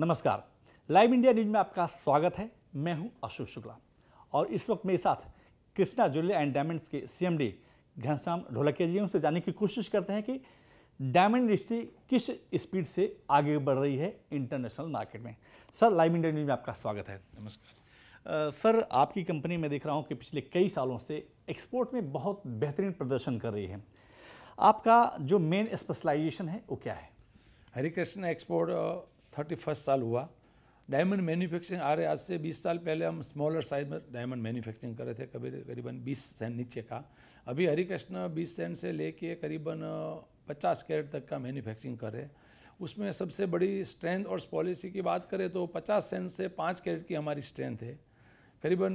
नमस्कार live India news में आपका स्वागत है मैं हूं अशोक शुक्ला और इस वक्त मेरे साथ कृष्णा ज्वेलरी एंड डायमंड्स के सीएमडी घनश्याम ढोलकिया जी उनसे जानने की कोशिश करते हैं कि डायमंड इंडस्ट्री किस स्पीड से आगे बढ़ रही है इंटरनेशनल मार्केट में सर लाइव इंडिया न्यूज में आपका स्वागत है नमस्कार सर आपकी कंपनी में देख रहा हूँ कि पिछले कई सालों से एक्सपोर्ट में बहुत बेहतरीन प्रदर्शन कर रही है आपका जो मेन स्पेशलाइजेशन है वो क्या है हरिकृष्ण एक्सपोर्ट थर्टी फर्स्ट साल हुआ डायमंड मैन्युफैक्चरिंग आ रहे आज से 20 साल पहले हम स्मॉलर साइज में डायमंड मैन्युफैक्चरिंग कर रहे थे कभी करीबन 20 सेंट नीचे का अभी हरिकृष्ण 20 सेंट से लेके करीबन 50 कैरेट तक का मैन्युफैक्चरिंग कर रहे उसमें सबसे बड़ी स्ट्रेंथ और पॉलिसी की बात करें तो 50 सेंट से 5 कैरेट की हमारी स्ट्रेंथ है करीबन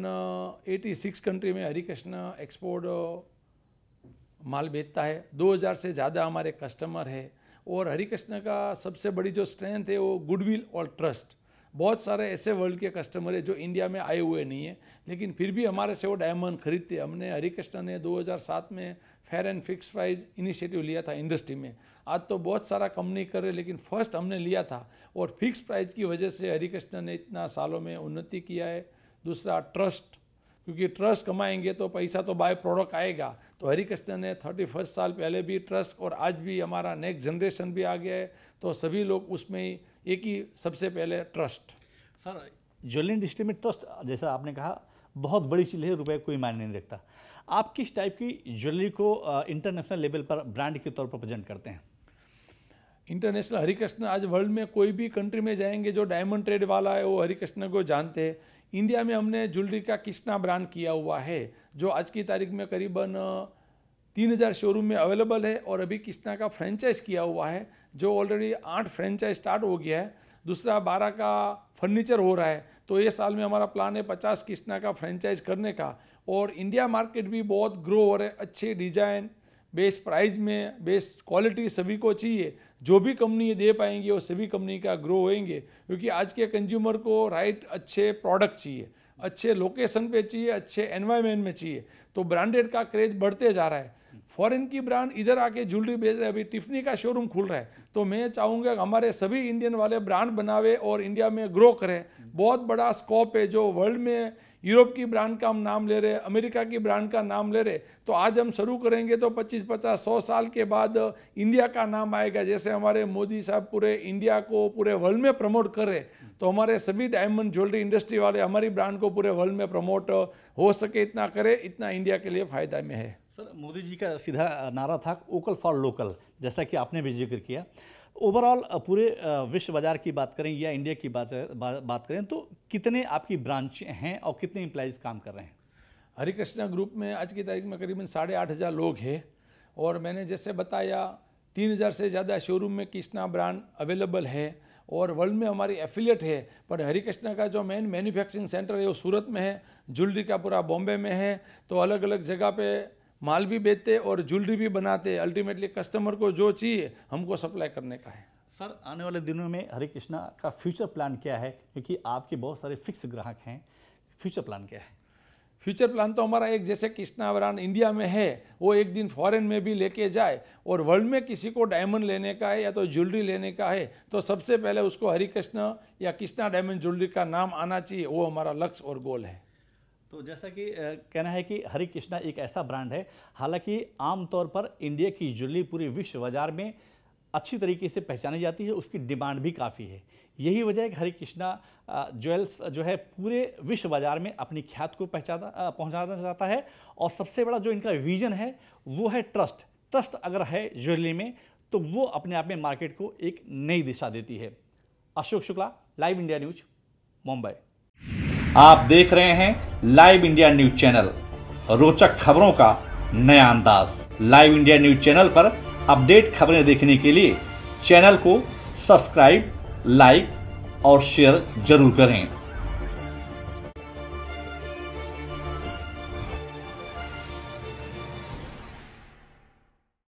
86 कंट्री में हरिकृष्ण एक्सपोर्ट माल बेचता है हज़ार से ज़्यादा हमारे कस्टमर है और हरी कृष्ण का सबसे बड़ी जो स्ट्रेंथ है वो गुडविल और ट्रस्ट बहुत सारे ऐसे वर्ल्ड के कस्टमर है जो इंडिया में आए हुए नहीं है लेकिन फिर भी हमारे से वो डायमंड खरीदते हमने हरी कृष्ण ने 2007 में fair and fix price initiative लिया था इंडस्ट्री में आज तो बहुत सारा कंपनी कर रहे लेकिन फर्स्ट हमने लिया था और फिक्स प्राइस की वजह से हरी कृष्ण ने इतना सालों में उन्नति किया है दूसरा ट्रस्ट क्योंकि ट्रस्ट कमाएंगे तो पैसा तो बाय प्रोडक्ट आएगा तो हरी कृष्ण ने थर्टी फर्स्ट साल पहले भी ट्रस्ट और आज भी हमारा नेक्स्ट जनरेशन भी आ गया है तो सभी लोग उसमें एक ही सबसे पहले ट्रस्ट सर ज्वेलरी इंडस्ट्री में ट्रस्ट जैसा आपने कहा बहुत बड़ी चीज़ है रुपये कोई मायने नहीं रखता आप किस टाइप की ज्वेलरी को इंटरनेशनल लेवल पर ब्रांड के तौर पर प्रेजेंट करते हैं इंटरनेशनल हरिकृष्ण आज वर्ल्ड में कोई भी कंट्री में जाएंगे जो डायमंड ट्रेड वाला है वो हरिकृष्ण को जानते हैं इंडिया में हमने ज्वेलरी का कृष्णा ब्रांड किया हुआ है जो आज की तारीख में करीबन तीन हज़ार शोरूम में अवेलेबल है और अभी कृष्णा का फ्रेंचाइज किया हुआ है जो ऑलरेडी आठ फ्रेंचाइज स्टार्ट हो गया है दूसरा बारह का फर्नीचर हो रहा है तो ये साल में हमारा प्लान है पचास कृष्णा का फ्रेंचाइज करने का और इंडिया मार्केट भी बहुत ग्रो हो रहा है अच्छे डिजाइन बेस्ट प्राइस में बेस्ट क्वालिटी सभी को चाहिए जो भी कंपनी ये दे पाएंगे वो सभी कंपनी का ग्रो होएंगे क्योंकि आज के कंज्यूमर को राइट अच्छे प्रोडक्ट चाहिए अच्छे लोकेशन पे चाहिए अच्छे एनवायरनमेंट में चाहिए तो ब्रांडेड का क्रेज बढ़ते जा रहा है फॉरेन की ब्रांड इधर आके ज्वेलरी बेच रहे अभी टिफनी का शोरूम खुल रहा है तो मैं चाहूँगा हमारे सभी इंडियन वाले ब्रांड बनावे और इंडिया में ग्रो करें बहुत बड़ा स्कोप है जो वर्ल्ड में यूरोप की ब्रांड का हम नाम ले रहे अमेरिका की ब्रांड का नाम ले रहे तो आज हम शुरू करेंगे तो 25 पचास सौ साल के बाद इंडिया का नाम आएगा जैसे हमारे मोदी साहब पूरे इंडिया को पूरे वर्ल्ड में प्रमोट कर रहे तो हमारे सभी डायमंड ज्वेलरी इंडस्ट्री वाले हमारी ब्रांड को पूरे वर्ल्ड में प्रमोट हो सके इतना करें इतना इंडिया के लिए फ़ायदा में है सर मोदी जी का सीधा नारा था ओकल फॉर लोकल जैसा कि आपने भी जिक्र किया ओवरऑल पूरे विश्व बाज़ार की बात करें या इंडिया की बात बात करें तो कितने आपकी ब्रांच हैं और कितने इम्प्लाइज़ काम कर रहे हैं हरिकृष्णा ग्रुप में आज की तारीख में करीबन साढ़े आठ हज़ार लोग हैं और मैंने जैसे बताया तीन हज़ार से ज़्यादा शोरूम में कृष्णा ब्रांड अवेलेबल है और वर्ल्ड में हमारी एफिलिएट है पर हरिकृष्णा का जो मेन मैन्युफैक्चरिंग सेंटर है वो सूरत में है ज्वेलरी का पूरा बॉम्बे में है तो अलग अलग जगह पर माल भी बेचते और ज्वेलरी भी बनाते अल्टीमेटली कस्टमर को जो चाहिए हमको सप्लाई करने का है सर आने वाले दिनों में हरे कृष्णा का फ्यूचर प्लान क्या है क्योंकि आपके बहुत सारे फिक्स ग्राहक हैं फ्यूचर प्लान क्या है फ्यूचर प्लान तो हमारा एक जैसे कृष्णा ब्रांड इंडिया में है वो एक दिन फॉरेन में भी लेके जाए और वर्ल्ड में किसी को डायमंड लेने का है या तो ज्वेलरी लेने का है तो सबसे पहले उसको हरिकृष्ण या कृष्णा डायमंड ज्वेलरी का नाम आना चाहिए वो हमारा लक्ष्य और गोल है तो जैसा कि कहना है कि हरी कृष्णा एक ऐसा ब्रांड है हालांकि आमतौर पर इंडिया की ज्वेलरी पूरे विश्व बाजार में अच्छी तरीके से पहचानी जाती है उसकी डिमांड भी काफ़ी है यही वजह है कि हरी कृष्णा ज्वेल्स जो है पूरे विश्व बाज़ार में अपनी ख्यात को पहचाना पहुँचाना चाहता है और सबसे बड़ा जो इनका विजन है वो है ट्रस्ट ट्रस्ट अगर है ज्वेलरी में तो वो अपने आप में मार्केट को एक नई दिशा देती है Ashok Shukla live India news Mumbai आप देख रहे हैं लाइव इंडिया न्यूज चैनल रोचक खबरों का नया अंदाज लाइव इंडिया न्यूज चैनल पर अपडेट खबरें देखने के लिए चैनल को सब्सक्राइब लाइक और शेयर जरूर करें